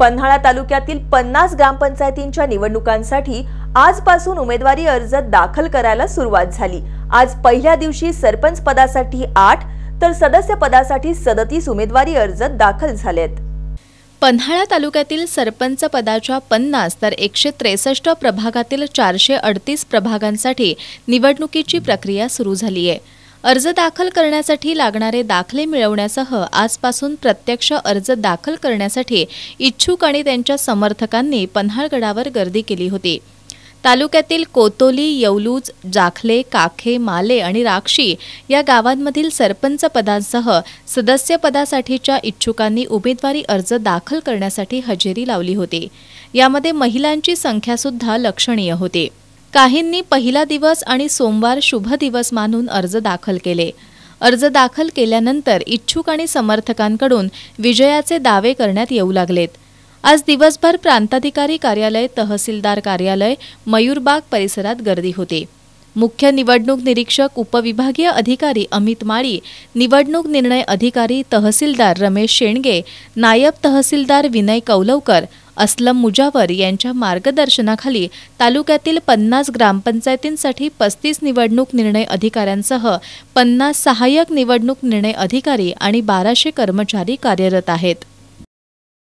पन्हाळा तालुक्यातील पन्नास ग्रामपंचायतींच्या निवडणुकांसाठी आजपासून उमेदवारी अर्ज दाखल करायला सुरुवात झाली आज पहिल्या दिवशी सरपंच पदासाठी आठ तर सदस्य पदासाठी सदतीस उमेदवारी अर्ज दाखल झालेत पन्हाळा तालुक्यातील सरपंच पदाच्या पन्नास तर एकशे त्रेसष्ट प्रभागातील चारशे अडतीस प्रभागांसाठी निवडणुकीची प्रक्रिया सुरू झाली आहे अर्ज दाखल करण्यासाठी लागणारे दाखले मिळवण्यासह आजपासून प्रत्यक्ष अर्ज दाखल करण्यासाठी इच्छुक आणि त्यांच्या समर्थकांनी पन्हाळगडावर गर्दी केली होती तालुक्यातील कोतोली यवलूज जाखले काखे माले आणि राक्षी या गावांमधील सरपंच पदांसह सदस्य पदासाठीच्या इच्छुकांनी उमेदवारी अर्ज दाखल करण्यासाठी हजेरी लावली होती यामध्ये महिलांची संख्यासुद्धा लक्षणीय होती काहींनी पहिला दिवस आणि सोमवार शुभ दिवस मानून अर्ज दाखल केले अर्ज दाखल केल्यानंतर इच्छुक आणि समर्थकांकडून विजयाचे दावे करण्यात येऊ लागलेत आज दिवसभर प्रांताधिकारी कार्यालय तहसीलदार कार्यालय मयूरबाग परिसरात गर्दी होती मुख्य निवडणूक निरीक्षक उपविभागीय अधिकारी अमित माळी निवडणूक निर्णय अधिकारी तहसीलदार रमेश शेंडगे नायब तहसीलदार विनय कौलवकर अस्लम मुजावर यांच्या मार्गदर्शनाखाली तालुक्यातील पन्नास ग्रामपंचायतींसाठी पस्तीस निवडणूक निर्णय अधिकाऱ्यांसह पन्नास सहाय्यक निवडणूक निर्णय अधिकारी आणि बाराशे कर्मचारी कार्यरत आहेत